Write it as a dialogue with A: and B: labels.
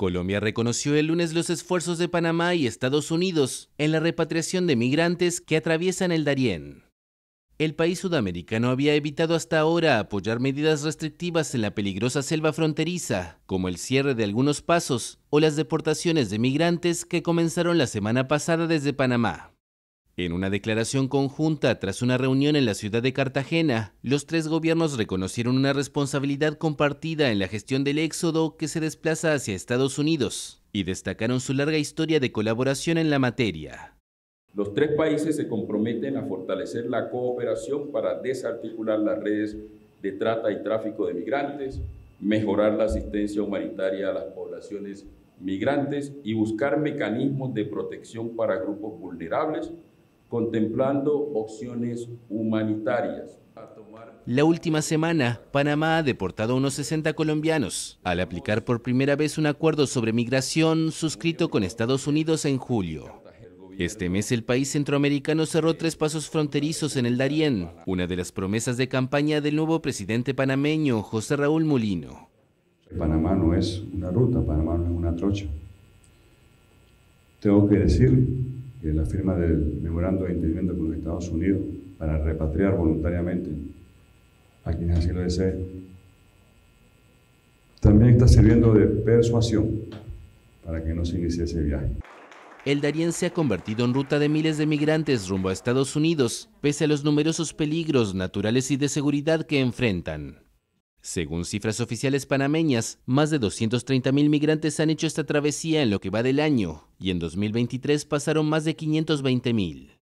A: Colombia reconoció el lunes los esfuerzos de Panamá y Estados Unidos en la repatriación de migrantes que atraviesan el Darién. El país sudamericano había evitado hasta ahora apoyar medidas restrictivas en la peligrosa selva fronteriza, como el cierre de algunos pasos o las deportaciones de migrantes que comenzaron la semana pasada desde Panamá. En una declaración conjunta tras una reunión en la ciudad de Cartagena, los tres gobiernos reconocieron una responsabilidad compartida en la gestión del éxodo que se desplaza hacia Estados Unidos y destacaron su larga historia de colaboración en la materia.
B: Los tres países se comprometen a fortalecer la cooperación para desarticular las redes de trata y tráfico de migrantes, mejorar la asistencia humanitaria a las poblaciones migrantes y buscar mecanismos de protección para grupos vulnerables contemplando opciones humanitarias.
A: La última semana, Panamá ha deportado a unos 60 colombianos, al aplicar por primera vez un acuerdo sobre migración suscrito con Estados Unidos en julio. Este mes el país centroamericano cerró tres pasos fronterizos en el Darién, una de las promesas de campaña del nuevo presidente panameño, José Raúl Molino.
C: Panamá no es una ruta, Panamá no es una trocha. Tengo que decir la firma del memorando de entendimiento con los Estados Unidos para repatriar voluntariamente a quienes así lo deseen, también está sirviendo de persuasión para que no se inicie ese viaje.
A: El Darién se ha convertido en ruta de miles de migrantes rumbo a Estados Unidos, pese a los numerosos peligros naturales y de seguridad que enfrentan. Según cifras oficiales panameñas, más de mil migrantes han hecho esta travesía en lo que va del año, y en 2023 pasaron más de 520 mil.